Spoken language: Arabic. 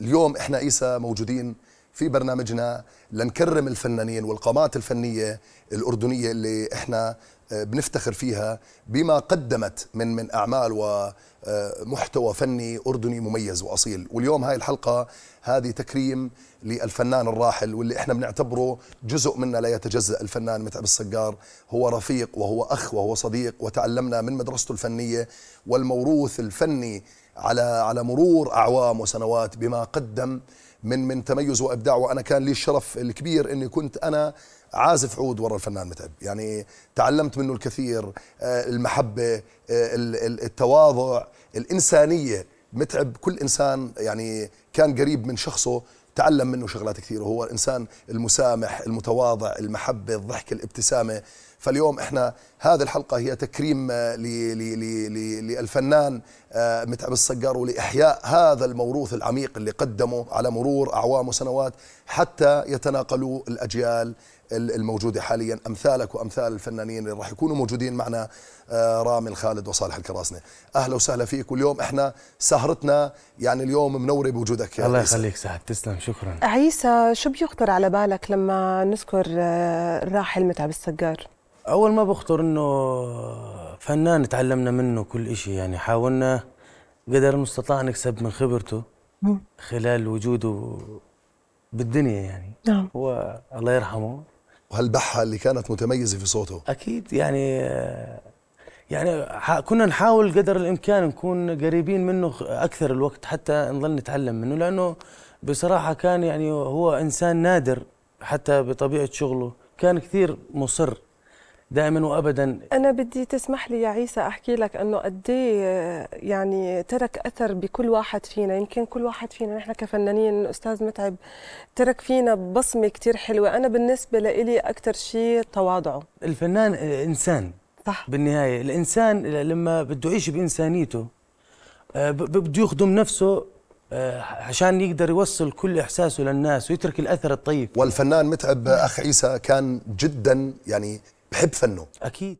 اليوم احنا عيسى موجودين في برنامجنا لنكرم الفنانين والقامات الفنيه الاردنيه اللي احنا آه، بنفتخر فيها بما قدمت من من اعمال ومحتوى آه، فني اردني مميز واصيل، واليوم هاي الحلقه هذه تكريم للفنان الراحل واللي احنا بنعتبره جزء منا لا يتجزا الفنان متعب السجار هو رفيق وهو اخ وهو صديق وتعلمنا من مدرسته الفنيه والموروث الفني على على مرور اعوام وسنوات بما قدم من من تميز وابداع وانا كان لي الشرف الكبير اني كنت انا عازف عود ورا الفنان متعب يعني تعلمت منه الكثير آه، المحبه آه، التواضع الانسانيه متعب كل انسان يعني كان قريب من شخصه تعلم منه شغلات كثير وهو الانسان المسامح المتواضع المحبه الضحك الابتسامه فاليوم احنا هذه الحلقه هي تكريم آه، للفنان آه، متعب الصقر ولاحياء هذا الموروث العميق اللي قدمه على مرور اعوام وسنوات حتى يتناقلوا الاجيال الموجوده حاليا امثالك وامثال الفنانين اللي راح يكونوا موجودين معنا آه، رامي الخالد وصالح الكراسنه اهلا وسهلا فيك واليوم احنا سهرتنا يعني اليوم منوره بوجودك يا الله يخليك سعد تسلم شكرا عيسى شو بيخطر على بالك لما نذكر الراحل متعب السقار اول ما بخطر انه فنان تعلمنا منه كل شيء يعني حاولنا قدر المستطاع نكسب من خبرته خلال وجوده بالدنيا يعني نعم هو الله يرحمه وهالبحه اللي كانت متميزه في صوته اكيد يعني يعني كنا نحاول قدر الامكان نكون قريبين منه اكثر الوقت حتى نظل نتعلم منه لانه بصراحه كان يعني هو انسان نادر حتى بطبيعه شغله كان كثير مصر دائما وابدا انا بدي تسمح لي يا عيسى احكي لك انه قد إيه، آه، يعني ترك اثر بكل واحد فينا يمكن كل واحد فينا نحن كفنانين استاذ متعب ترك فينا بصمه كثير حلوه انا بالنسبه لإلي اكثر شيء تواضعه الفنان آه، انسان صح بالنهايه الانسان لما بده يعيش بانسانيته آه، بده يخدم نفسه عشان يقدر يوصل كل احساسه للناس ويترك الاثر الطيب والفنان متعب اخ عيسى كان جدا يعني بحب فنه اكيد